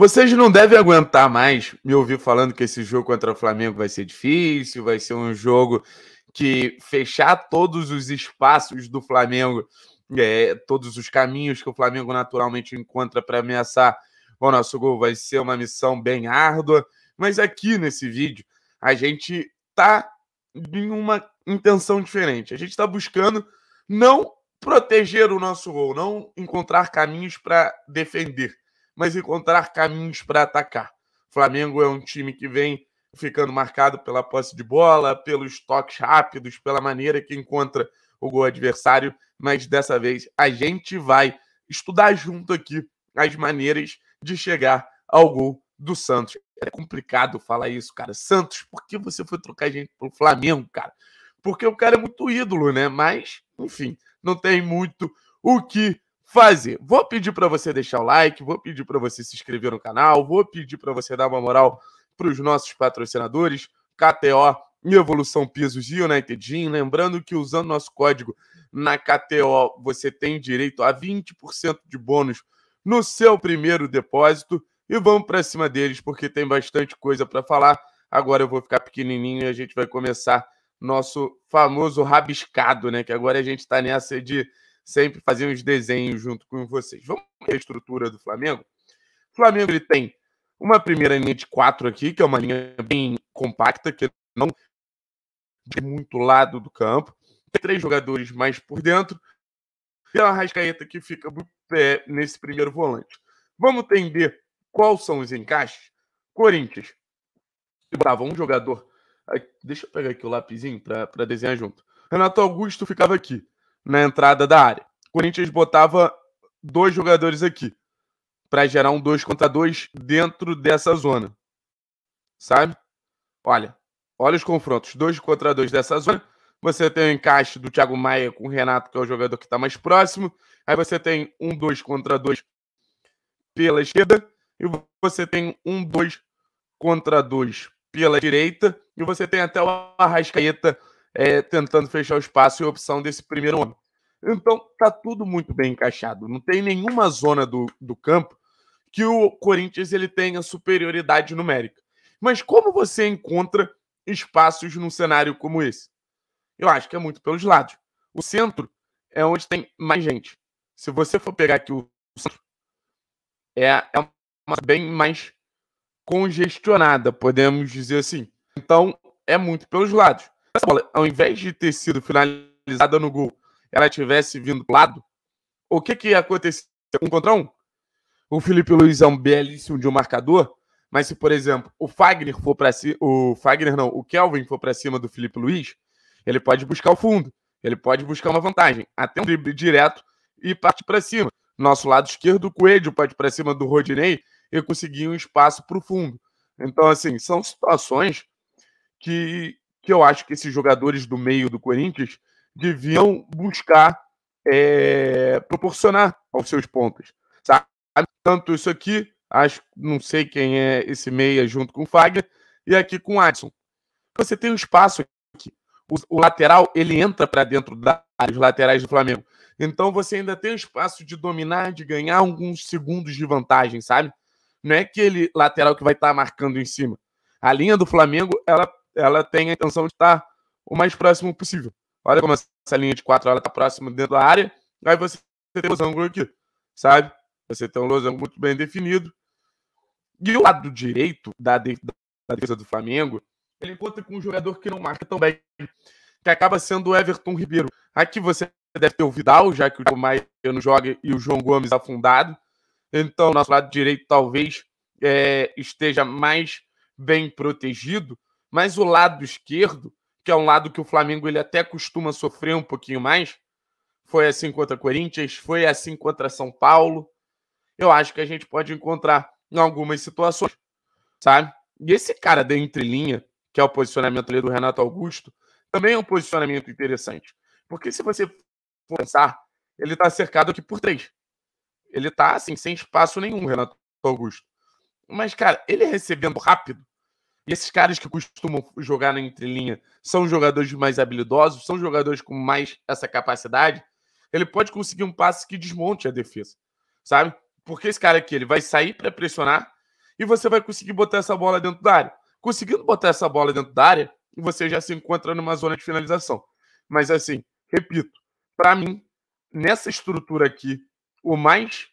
Vocês não devem aguentar mais me ouvir falando que esse jogo contra o Flamengo vai ser difícil, vai ser um jogo que fechar todos os espaços do Flamengo, é, todos os caminhos que o Flamengo naturalmente encontra para ameaçar o nosso gol vai ser uma missão bem árdua. Mas aqui nesse vídeo, a gente tá em uma intenção diferente. A gente está buscando não proteger o nosso gol, não encontrar caminhos para defender mas encontrar caminhos para atacar. O Flamengo é um time que vem ficando marcado pela posse de bola, pelos toques rápidos, pela maneira que encontra o gol adversário, mas dessa vez a gente vai estudar junto aqui as maneiras de chegar ao gol do Santos. É complicado falar isso, cara. Santos, por que você foi trocar gente pro Flamengo, cara? Porque o cara é muito ídolo, né? Mas, enfim, não tem muito o que fazer. Vou pedir para você deixar o like, vou pedir para você se inscrever no canal, vou pedir para você dar uma moral para os nossos patrocinadores, KTO e Evolução Pisos e United Gym. Lembrando que usando nosso código na KTO, você tem direito a 20% de bônus no seu primeiro depósito. E vamos para cima deles, porque tem bastante coisa para falar. Agora eu vou ficar pequenininho e a gente vai começar nosso famoso rabiscado, né? Que agora a gente está nessa de sempre fazia uns desenhos junto com vocês. Vamos ver a estrutura do Flamengo? O Flamengo ele tem uma primeira linha de quatro aqui, que é uma linha bem compacta, que não de muito lado do campo. Tem três jogadores mais por dentro. E a Rascaeta que fica é, nesse primeiro volante. Vamos entender quais são os encaixes? Corinthians. Brava um jogador. Deixa eu pegar aqui o lapisinho para desenhar junto. Renato Augusto ficava aqui na entrada da área. O Corinthians botava dois jogadores aqui para gerar um 2 contra 2 dentro dessa zona. Sabe? Olha, olha os confrontos. 2 contra 2 dessa zona. Você tem o encaixe do Thiago Maia com o Renato, que é o jogador que está mais próximo. Aí você tem um 2 contra 2 pela esquerda. E você tem um 2 contra 2 pela direita. E você tem até o Arrascaeta é, tentando fechar o espaço e opção desse primeiro homem. Então, tá tudo muito bem encaixado. Não tem nenhuma zona do, do campo que o Corinthians ele tenha superioridade numérica. Mas como você encontra espaços num cenário como esse? Eu acho que é muito pelos lados. O centro é onde tem mais gente. Se você for pegar aqui o centro, é, é uma bem mais congestionada, podemos dizer assim. Então, é muito pelos lados essa bola, ao invés de ter sido finalizada no gol, ela tivesse vindo do lado, o que que ia acontecer? Um contra um? O Felipe Luiz é um belíssimo de um marcador, mas se, por exemplo, o Fagner for para cima, o Fagner não, o Kelvin for para cima do Felipe Luiz, ele pode buscar o fundo, ele pode buscar uma vantagem, até um drible direto e parte para cima. Nosso lado esquerdo, o Coelho pode para cima do Rodinei e conseguir um espaço para o fundo. Então, assim, são situações que que eu acho que esses jogadores do meio do Corinthians deviam buscar é, proporcionar aos seus pontos. Sabe? Tanto isso aqui, acho não sei quem é esse meia junto com o Fagner, e aqui com o Adson. Você tem um espaço aqui. O, o lateral, ele entra para dentro das laterais do Flamengo. Então você ainda tem um espaço de dominar, de ganhar alguns segundos de vantagem, sabe? Não é aquele lateral que vai estar tá marcando em cima. A linha do Flamengo, ela ela tem a intenção de estar o mais próximo possível. Olha como essa linha de quatro ela está próxima dentro da área, aí você tem um losango aqui, sabe? Você tem um losango muito bem definido. E o lado direito da, de, da defesa do Flamengo, ele encontra com um jogador que não marca tão bem, que acaba sendo o Everton Ribeiro. Aqui você deve ter o Vidal, já que o Maia não joga e o João Gomes é afundado. Então, nosso lado direito talvez é, esteja mais bem protegido, mas o lado esquerdo, que é um lado que o Flamengo ele até costuma sofrer um pouquinho mais, foi assim contra Corinthians, foi assim contra São Paulo. Eu acho que a gente pode encontrar em algumas situações, sabe? E esse cara da entrelinha, que é o posicionamento ali do Renato Augusto, também é um posicionamento interessante. Porque se você for pensar, ele está cercado aqui por três. Ele está assim, sem espaço nenhum, Renato Augusto. Mas, cara, ele é recebendo rápido, e esses caras que costumam jogar na entrelinha são jogadores mais habilidosos, são jogadores com mais essa capacidade. Ele pode conseguir um passe que desmonte a defesa, sabe? Porque esse cara aqui, ele vai sair para pressionar e você vai conseguir botar essa bola dentro da área. Conseguindo botar essa bola dentro da área, você já se encontra numa zona de finalização. Mas assim, repito, para mim, nessa estrutura aqui, o mais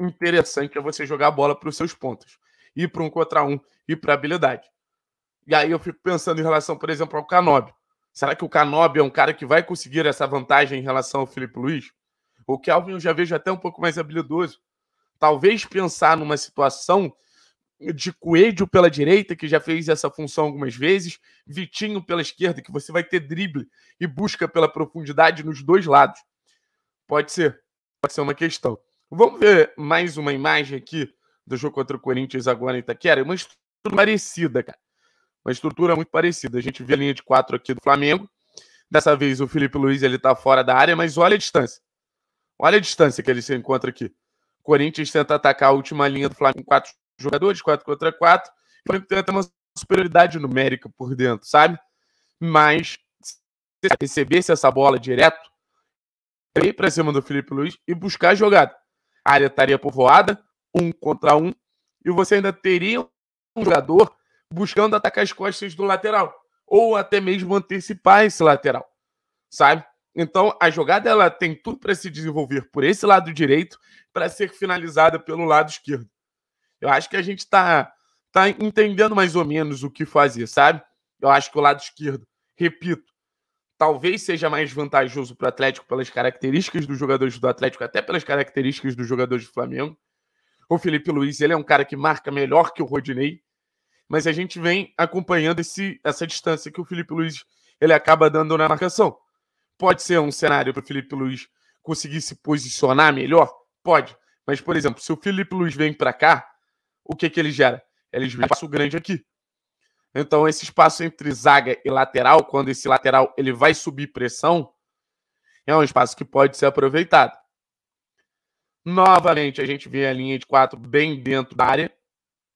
interessante é você jogar a bola para os seus pontos, ir para um contra um e para habilidade. E aí eu fico pensando em relação, por exemplo, ao Canobi. Será que o Canobi é um cara que vai conseguir essa vantagem em relação ao Felipe Luiz? O Kelvin eu já vejo até um pouco mais habilidoso. Talvez pensar numa situação de Coelho pela direita, que já fez essa função algumas vezes, Vitinho pela esquerda, que você vai ter drible e busca pela profundidade nos dois lados. Pode ser, pode ser uma questão. Vamos ver mais uma imagem aqui do jogo contra o Corinthians agora em Itaquera. Uma estrutura parecida, cara. Uma estrutura muito parecida. A gente vê a linha de quatro aqui do Flamengo. Dessa vez o Felipe Luiz ele tá fora da área, mas olha a distância. Olha a distância que ele se encontra aqui. O Corinthians tenta atacar a última linha do Flamengo quatro jogadores, quatro contra quatro. O Flamengo tenta uma superioridade numérica por dentro, sabe? Mas se recebesse essa bola direto, ir para cima do Felipe Luiz e buscar a jogada. A área estaria povoada, um contra um, e você ainda teria um jogador buscando atacar as costas do lateral, ou até mesmo antecipar esse lateral, sabe? Então a jogada ela tem tudo para se desenvolver por esse lado direito para ser finalizada pelo lado esquerdo. Eu acho que a gente está tá entendendo mais ou menos o que fazer, sabe? Eu acho que o lado esquerdo, repito, talvez seja mais vantajoso para o Atlético pelas características dos jogadores do Atlético, até pelas características dos jogadores do Flamengo. O Felipe Luiz, ele é um cara que marca melhor que o Rodinei mas a gente vem acompanhando esse, essa distância que o Felipe Luiz ele acaba dando na marcação. Pode ser um cenário para o Felipe Luiz conseguir se posicionar melhor? Pode. Mas, por exemplo, se o Felipe Luiz vem para cá, o que, que ele gera? Ele gera um espaço grande aqui. Então, esse espaço entre zaga e lateral, quando esse lateral ele vai subir pressão, é um espaço que pode ser aproveitado. Novamente, a gente vê a linha de quatro bem dentro da área,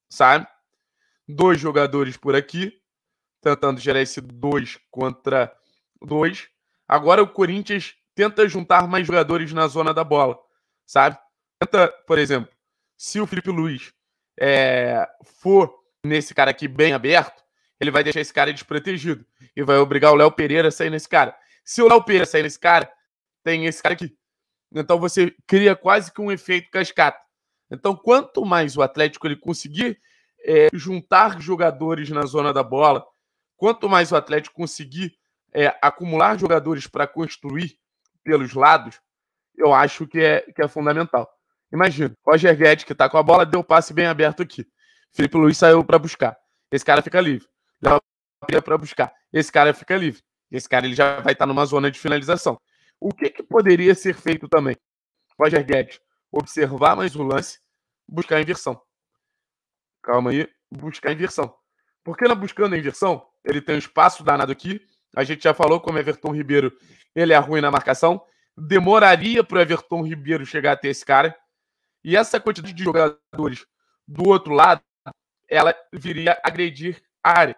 sabe? dois jogadores por aqui, tentando gerar esse dois contra dois Agora o Corinthians tenta juntar mais jogadores na zona da bola, sabe? Tenta, por exemplo, se o Felipe Luiz é, for nesse cara aqui bem aberto, ele vai deixar esse cara desprotegido e vai obrigar o Léo Pereira a sair nesse cara. Se o Léo Pereira sair nesse cara, tem esse cara aqui. Então você cria quase que um efeito cascata. Então, quanto mais o Atlético ele conseguir é, juntar jogadores na zona da bola. Quanto mais o Atlético conseguir é, acumular jogadores para construir pelos lados, eu acho que é, que é fundamental. Imagina, Roger Guedes, que está com a bola, deu um passe bem aberto aqui. Felipe Luiz saiu para buscar. Esse cara fica livre. Leva é para buscar. Esse cara fica livre. Esse cara ele já vai estar tá numa zona de finalização. O que, que poderia ser feito também? Roger Guedes observar mais o lance, buscar a inversão. Calma aí. Buscar a inversão. Porque está buscando a inversão, ele tem um espaço danado aqui. A gente já falou como Everton Ribeiro ele é ruim na marcação. Demoraria para o Everton Ribeiro chegar até esse cara. E essa quantidade de jogadores do outro lado, ela viria agredir a área.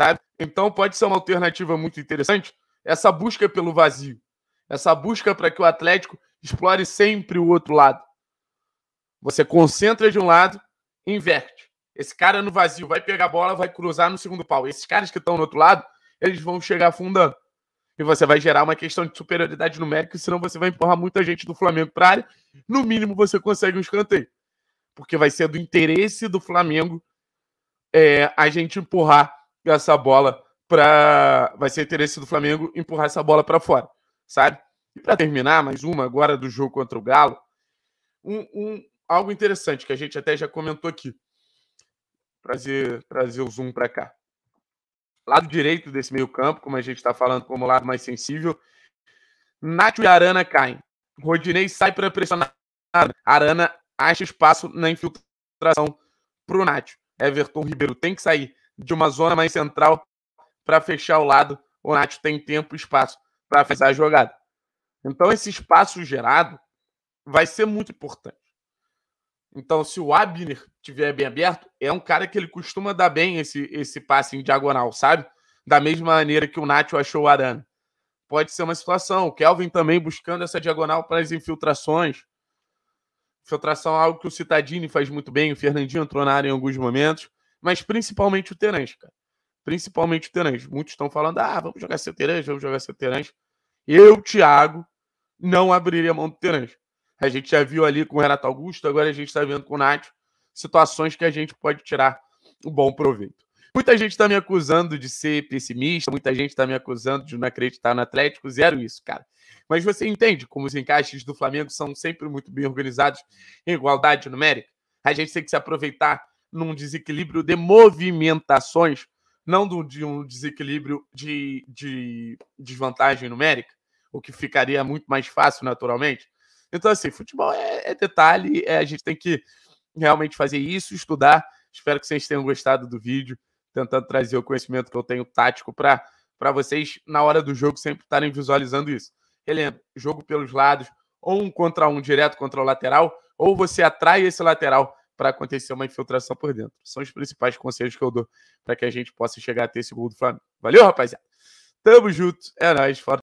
Sabe? Então pode ser uma alternativa muito interessante essa busca pelo vazio, essa busca para que o Atlético explore sempre o outro lado. Você concentra de um lado inverte. Esse cara no vazio vai pegar a bola, vai cruzar no segundo pau. Esses caras que estão no outro lado, eles vão chegar afundando. E você vai gerar uma questão de superioridade numérica, senão você vai empurrar muita gente do Flamengo para área. No mínimo, você consegue um escanteio. Porque vai ser do interesse do Flamengo é, a gente empurrar essa bola para. Vai ser interesse do Flamengo empurrar essa bola para fora, sabe? E para terminar, mais uma agora do jogo contra o Galo. Um, um, algo interessante que a gente até já comentou aqui. Trazer, trazer o zoom para cá. Lado direito desse meio-campo, como a gente está falando, como lado mais sensível. Nath e Arana caem. Rodinei sai para pressionar. Arana acha espaço na infiltração para o Nacho. Everton Ribeiro tem que sair de uma zona mais central para fechar o lado. O Nath tem tempo e espaço para fazer a jogada. Então, esse espaço gerado vai ser muito importante. Então, se o Abner tiver bem aberto, é um cara que ele costuma dar bem esse, esse passe em diagonal, sabe? Da mesma maneira que o Nacho achou o Arana. Pode ser uma situação. O Kelvin também buscando essa diagonal para as infiltrações. Infiltração é algo que o Citadini faz muito bem. O Fernandinho entrou na área em alguns momentos. Mas principalmente o Terence, cara. Principalmente o Terence. Muitos estão falando, ah, vamos jogar seu Terence, vamos jogar seu Terence. Eu, Thiago, não abriria mão do Terence. A gente já viu ali com o Renato Augusto, agora a gente está vendo com o Nath situações que a gente pode tirar um bom proveito. Muita gente está me acusando de ser pessimista, muita gente está me acusando de não acreditar no Atlético, zero isso, cara. Mas você entende como os encaixes do Flamengo são sempre muito bem organizados em igualdade numérica? A gente tem que se aproveitar num desequilíbrio de movimentações, não de um desequilíbrio de, de desvantagem numérica, o que ficaria muito mais fácil naturalmente. Então, assim, futebol é, é detalhe, é, a gente tem que realmente fazer isso, estudar. Espero que vocês tenham gostado do vídeo, tentando trazer o conhecimento que eu tenho tático para vocês, na hora do jogo, sempre estarem visualizando isso. Relembro, jogo pelos lados, ou um contra um direto contra o lateral, ou você atrai esse lateral para acontecer uma infiltração por dentro. São os principais conselhos que eu dou para que a gente possa chegar a ter esse gol do Flamengo. Valeu, rapaziada. Tamo junto. É nóis. forte.